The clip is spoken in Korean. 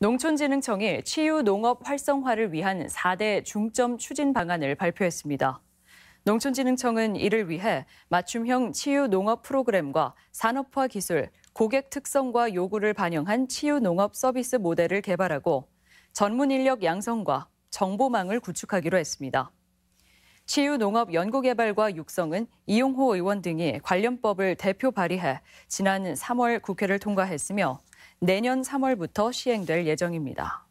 농촌진흥청이 치유 농업 활성화를 위한 4대 중점 추진 방안을 발표했습니다. 농촌진흥청은 이를 위해 맞춤형 치유 농업 프로그램과 산업화 기술, 고객 특성과 요구를 반영한 치유 농업 서비스 모델을 개발하고 전문 인력 양성과 정보망을 구축하기로 했습니다. 치유 농업 연구개발과 육성은 이용호 의원 등이 관련법을 대표 발의해 지난 3월 국회를 통과했으며 내년 3월부터 시행될 예정입니다.